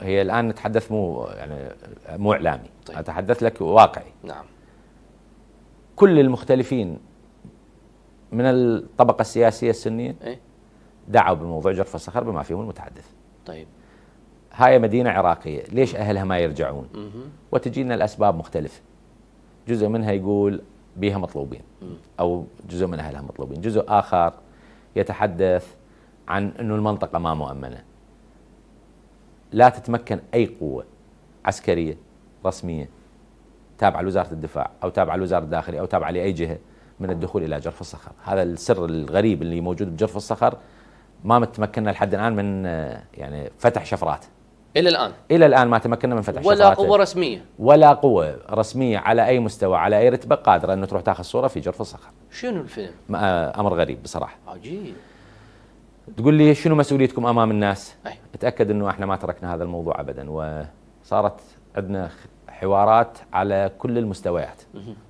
هي الان نتحدث مو يعني مو اعلامي طيب. اتحدث لك واقعي نعم كل المختلفين من الطبقه السياسيه السنيه إيه؟ دعوا بموضوع جرف الصخر بما فيهم المتحدث طيب هاي مدينه عراقيه ليش اهلها ما يرجعون مه. وتجينا الاسباب مختلفه جزء منها يقول بيها مطلوبين مه. او جزء من اهلها مطلوبين جزء اخر يتحدث عن انه المنطقه ما مؤمنه لا تتمكن أي قوة عسكرية رسمية تابعة لوزارة الدفاع أو تابعة لوزارة الداخلية أو تابعة لأي جهة من الدخول إلى جرف الصخر هذا السر الغريب اللي موجود بجرف الصخر ما تمكنا لحد الآن من يعني فتح شفرات إلى الآن إلى الآن ما تمكنا من فتح ولا شفراته ولا قوة رسمية ولا قوة رسمية على أي مستوى على أي رتبة قادرة أنه تروح تاخذ صورة في جرف الصخر شنو الفيلم؟ آه، أمر غريب بصراحة عجيب تقول لي شنو مسؤوليتكم امام الناس؟ أي. اتاكد انه احنا ما تركنا هذا الموضوع ابدا وصارت عندنا حوارات على كل المستويات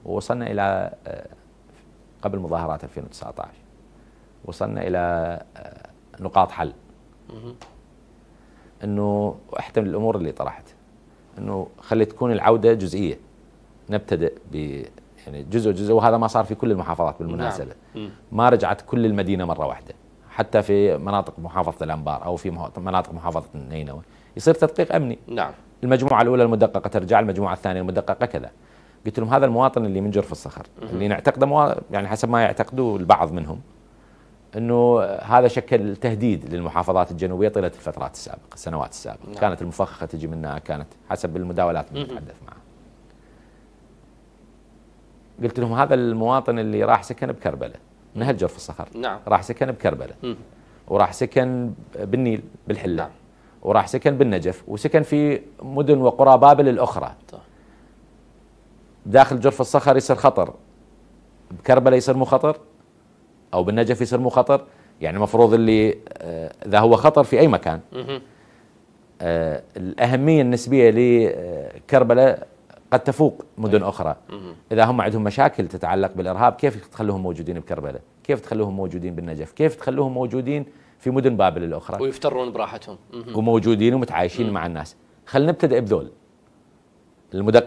ووصلنا الى آه، قبل مظاهرات 2019 وصلنا الى آه، نقاط حل انه واحده من الامور اللي طرحت انه خلي تكون العوده جزئيه نبتدئ ب يعني جزء جزء وهذا ما صار في كل المحافظات بالمناسبه نعم. ما رجعت كل المدينه مره واحده حتى في مناطق محافظه الانبار او في مناطق محافظه نينوى يصير تدقيق امني نعم المجموعه الاولى المدققه ترجع المجموعه الثانيه المدققه كذا قلت لهم هذا المواطن اللي من في الصخر اللي نعتقده موا... يعني حسب ما يعتقدوا البعض منهم انه هذا شكل تهديد للمحافظات الجنوبيه طيله الفترات السابقه السنوات السابقه نعم. كانت المفخخه تجي منها كانت حسب المداولات اللي نتحدث معها قلت لهم هذا المواطن اللي راح سكن بكربله من هالجرف الصخر نعم راح سكن بكربلاء وراح سكن بالنيل بالحله نعم. وراح سكن بالنجف وسكن في مدن وقرى بابل الاخرى طيب. داخل جرف الصخر يصير خطر بكربله يصير مو خطر او بالنجف يصير مو خطر يعني المفروض اللي آه، اذا آه هو خطر في اي مكان آه الاهميه النسبيه لكربله قد تفوق مدن إيه. أخرى إذا هم عندهم مشاكل تتعلق بالإرهاب كيف تخلوهم موجودين بكربلاء كيف تخلوهم موجودين بالنجف كيف تخلوهم موجودين في مدن بابل الأخرى ويفترون براحتهم وموجودين ومتعايشين مع الناس خلينا نبتدئ بذول المدقق